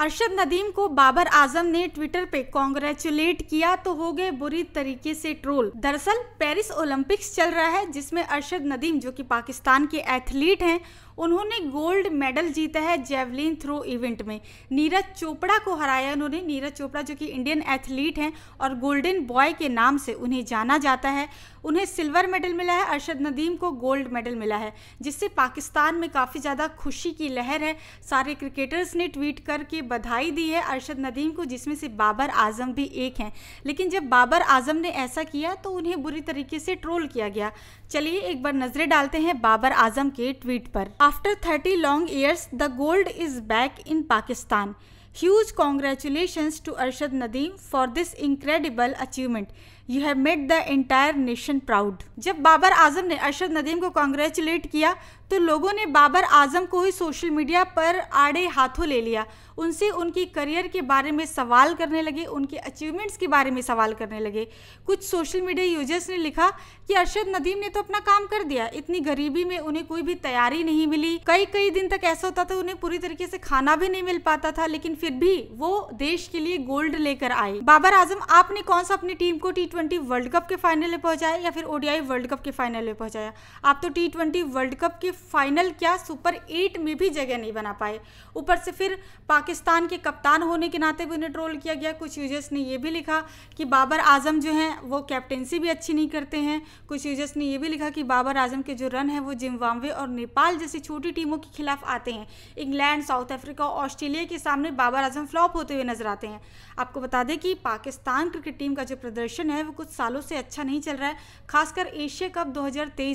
अरशद नदीम को बाबर आजम ने ट्विटर पे कॉन्ग्रेचुलेट किया तो हो गए बुरी तरीके से ट्रोल दरअसल पेरिस ओलंपिक्स चल रहा है जिसमें अरशद नदीम जो कि पाकिस्तान के एथलीट हैं उन्होंने गोल्ड मेडल जीता है जेवलिन थ्रो इवेंट में नीरज चोपड़ा को हराया उन्होंने नीरज चोपड़ा जो कि इंडियन एथलीट हैं और गोल्डन बॉय के नाम से उन्हें जाना जाता है उन्हें सिल्वर मेडल मिला है अरशद नदीम को गोल्ड मेडल मिला है जिससे पाकिस्तान में काफ़ी ज़्यादा खुशी की लहर है सारे क्रिकेटर्स ने ट्वीट करके बधाई दी है अरशद नदीम को जिसमें से बाबर आजम भी एक हैं लेकिन जब बाबर आजम ने ऐसा किया तो उन्हें बुरी तरीके से ट्रोल किया गया चलिए एक बार नजरें डालते हैं बाबर आजम के ट्वीट पर after thirty long years the gold is back in Pakistan huge congratulation to Arshad Nadeem for this incredible achievement you have made the entire nation proud जब बाबर आजम ने अरशद नदीम को कॉन्ग्रेचुलेट किया तो लोगों ने बाबर आजम को ही सोशल मीडिया पर आड़े हाथों ले लिया उनसे उनकी करियर के बारे में सवाल करने लगे उनके अचीवमेंट्स के बारे में सवाल करने लगे कुछ सोशल मीडिया यूजर्स ने लिखा कि अरशद नदीम ने तो अपना काम कर दिया इतनी गरीबी में उन्हें कोई भी तैयारी नहीं मिली कई कई दिन तक ऐसा होता था उन्हें पूरी तरीके से खाना भी नहीं मिल पाता था लेकिन फिर भी वो देश के लिए गोल्ड लेकर आए बाबर आजम आपने कौन सा अपनी टीम को टी वर्ल्ड कप के फाइनल में पहुंचाया या फिर ओडीआई वर्ल्ड कप के फाइनल में पहुंचाया आप तो टी वर्ल्ड कप के फाइनल क्या सुपर एट में भी जगह नहीं बना पाए ऊपर से फिर पाकिस्तान के कप्तान होने के नाते भी उन्हें ट्रोल किया गया कुछ यूजर्स ने ये भी लिखा कि बाबर आजम जो हैं वो कैप्टेंसी भी अच्छी नहीं करते हैं कुछ यूजर्स ने यह भी लिखा कि बाबर आजम के जो रन हैं वो जिम्बाब्वे और नेपाल जैसी छोटी टीमों के खिलाफ आते हैं इंग्लैंड साउथ अफ्रीका ऑस्ट्रेलिया के सामने बाबर आजम फ्लॉप होते हुए नजर आते हैं आपको बता दें कि पाकिस्तान क्रिकेट टीम का जो प्रदर्शन है वो कुछ सालों से अच्छा नहीं चल रहा है खासकर एशिया कप दो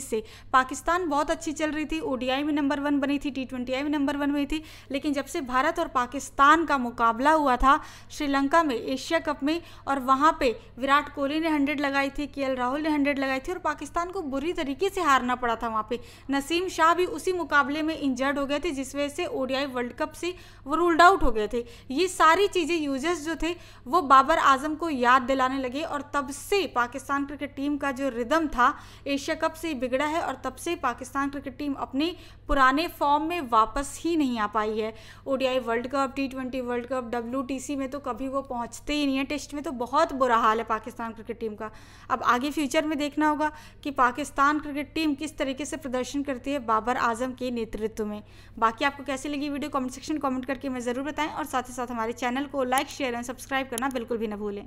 से पाकिस्तान बहुत अच्छी चल रही थी थी ओडीआई में नंबर वन बनी थी टी ट्वेंटी में नंबर वन बनी थी लेकिन जब से भारत और पाकिस्तान का मुकाबला हुआ था श्रीलंका में एशिया कप में और वहाँ पे विराट कोहली ने हंड्रेड लगाई थी के राहुल ने हंड्रेड लगाई थी और पाकिस्तान को बुरी तरीके से हारना पड़ा था वहाँ पर नसीम शाह भी उसी मुकाबले में इंजर्ड हो गए थे जिस वजह से ओडीआई वर्ल्ड कप से वो रूल्ड आउट हो गए थे ये सारी चीज़ें यूजर्स जो थे वो बाबर आजम को याद दिलाने लगे और तब से पाकिस्तान क्रिकेट टीम का जो रिदम था एशिया कप से बिगड़ा है और तब से पाकिस्तान क्रिकेट टीम अपने पुराने फॉर्म में वापस ही नहीं आ पाई है ODI world cup T twenty world cup W में तो कभी वो पहुँचते ही नहीं है टेस्ट में तो बहुत बुरा हाल है पाकिस्तान क्रिकेट टीम का अब आगे फ्यूचर में देखना होगा कि पाकिस्तान क्रिकेट टीम किस तरीके से प्रदर्शन करती है बाबर आजम के नेतृत्व में बाकी आपको कैसी लगी वीडियो कमेंट सेक्शन कमेंट करके हमें ज़रूर बताएं और साथ ही साथ हमारे चैनल को लाइक शेयर एंड सब्सक्राइब करना बिल्कुल भी ना भूलें